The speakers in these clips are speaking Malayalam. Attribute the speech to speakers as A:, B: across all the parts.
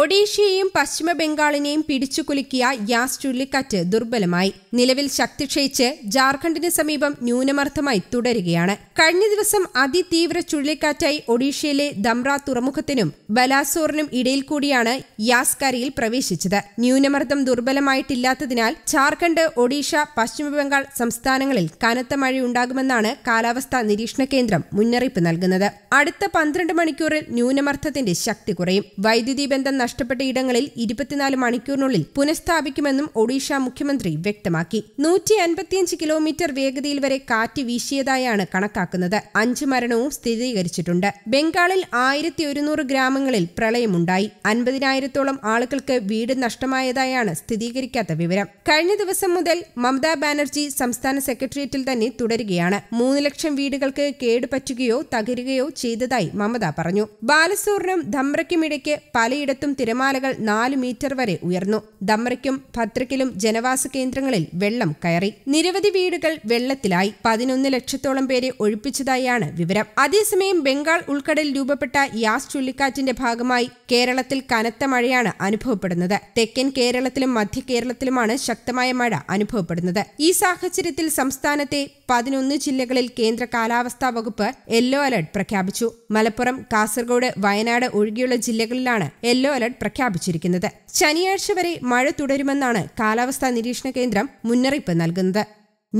A: ഒഡീഷയെയും പശ്ചിമ ബംഗാളിനെയും കുലുക്കിയ യാസ് ചുഴലിക്കാറ്റ് ദുർബലമായി നിലവിൽ ശക്തി ക്ഷയിച്ച് ജാർഖണ്ഡിന് സമീപം ന്യൂനമർദ്ദമായി തുടരുകയാണ് കഴിഞ്ഞ ദിവസം അതിതീവ്ര ചുഴലിക്കാറ്റായി ഒഡീഷയിലെ ദംറ തുറമുഖത്തിനും ബലാസോറിനും ഇടയിൽ കൂടിയാണ് യാസ് കരയിൽ പ്രവേശിച്ചത് ന്യൂനമർദ്ദം ദുർബലമായിട്ടില്ലാത്തതിനാൽ ജാർഖണ്ഡ് ഒഡീഷ പശ്ചിമബംഗാൾ സംസ്ഥാനങ്ങളിൽ കനത്ത മഴയുണ്ടാകുമെന്നാണ് കാലാവസ്ഥാ നിരീക്ഷണ കേന്ദ്രം മുന്നറിയിപ്പ് നൽകുന്നത് അടുത്ത പന്ത്രണ്ട് മണിക്കൂറിൽ ന്യൂനമർദ്ദത്തിന്റെ ശക്തി കുറയും വൈദ്യുതി ബന്ധം നഷ്ടപ്പെട്ട ഇടങ്ങളിൽ ഇരുപത്തിനാല് മണിക്കൂറിനുള്ളിൽ പുനഃസ്ഥാപിക്കുമെന്നും ഒഡീഷ മുഖ്യമന്ത്രി വ്യക്തമാക്കി നൂറ്റി അൻപത്തിയഞ്ച് കിലോമീറ്റർ വേഗതയിൽ വരെ കാറ്റ് വീശിയതായാണ് കണക്കാക്കുന്നത് അഞ്ച് മരണവും സ്ഥിരീകരിച്ചിട്ടുണ്ട് ബംഗാളിൽ ആയിരത്തി ഒരുന്നൂറ് ഗ്രാമങ്ങളിൽ പ്രളയമുണ്ടായി അൻപതിനായിരത്തോളം ആളുകൾക്ക് വീട് നഷ്ടമായതായാണ് സ്ഥിരീകരിക്കാത്ത വിവരം കഴിഞ്ഞ ദിവസം മുതൽ മമതാ ബാനർജി സംസ്ഥാന സെക്രട്ടേറിയറ്റിൽ തന്നെ തുടരുകയാണ് മൂന്ന് ലക്ഷം വീടുകൾക്ക് കേടുപറ്റുകയോ തകരുകയോ ചെയ്തതായി മമത പറഞ്ഞു ബാലസൂറിനും ധമ്രയ്ക്കുമിടയ്ക്ക് പലയിടത്തും പലയിടത്തും തിരമാലകൾ നാല് മീറ്റർ വരെ ഉയർന്നു ദമ്രയ്ക്കും ഭദ്രക്കിലും ജനവാസ കേന്ദ്രങ്ങളിൽ വെള്ളം കയറി നിരവധി വീടുകൾ വെള്ളത്തിലായി പതിനൊന്ന് ലക്ഷത്തോളം പേരെ ഒഴിപ്പിച്ചതായാണ് വിവരം അതേസമയം ബംഗാൾ ഉൾക്കടലിൽ രൂപപ്പെട്ട യാസ് ചുഴലിക്കാറ്റിന്റെ ഭാഗമായി കേരളത്തിൽ കനത്ത മഴയാണ് അനുഭവപ്പെടുന്നത് തെക്കൻ കേരളത്തിലും മധ്യ കേരളത്തിലുമാണ് ശക്തമായ മഴ അനുഭവപ്പെടുന്നത് ഈ സാഹചര്യത്തിൽ സംസ്ഥാനത്തെ പതിനൊന്ന് ജില്ലകളിൽ കേന്ദ്ര കാലാവസ്ഥാ വകുപ്പ് യെല്ലോ അലർട്ട് പ്രഖ്യാപിച്ചു മലപ്പുറം കാസർഗോഡ് വയനാട് ഒഴികെയുള്ള ജില്ലകളിലാണ് യെല്ലോ അലർട്ട് പ്രഖ്യാപിച്ചിരിക്കുന്നത് ശനിയാഴ്ച വരെ മഴ തുടരുമെന്നാണ് കാലാവസ്ഥാ നിരീക്ഷണ കേന്ദ്രം മുന്നറിയിപ്പ് നൽകുന്നത്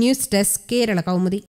A: ന്യൂസ് ഡെസ്ക് കേരള കൗമുദി